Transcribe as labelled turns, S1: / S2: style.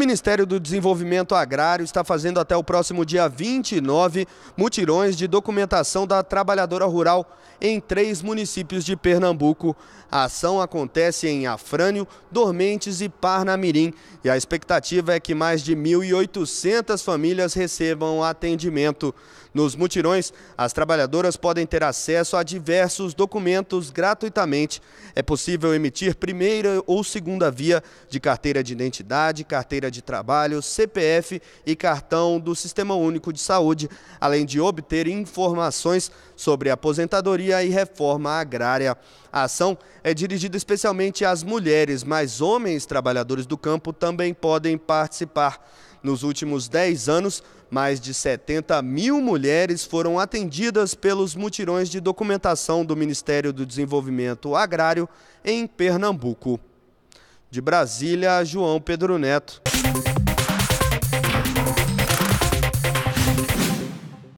S1: Ministério do Desenvolvimento Agrário está fazendo até o próximo dia 29 mutirões de documentação da trabalhadora rural em três municípios de Pernambuco. A ação acontece em Afrânio, Dormentes e Parnamirim e a expectativa é que mais de 1.800 famílias recebam atendimento. Nos mutirões, as trabalhadoras podem ter acesso a diversos documentos gratuitamente. É possível emitir primeira ou segunda via de carteira de identidade, carteira carteira de trabalho, CPF e cartão do Sistema Único de Saúde, além de obter informações sobre aposentadoria e reforma agrária. A ação é dirigida especialmente às mulheres, mas homens trabalhadores do campo também podem participar. Nos últimos 10 anos, mais de 70 mil mulheres foram atendidas pelos mutirões de documentação do Ministério do Desenvolvimento Agrário em Pernambuco. De Brasília, João Pedro Neto.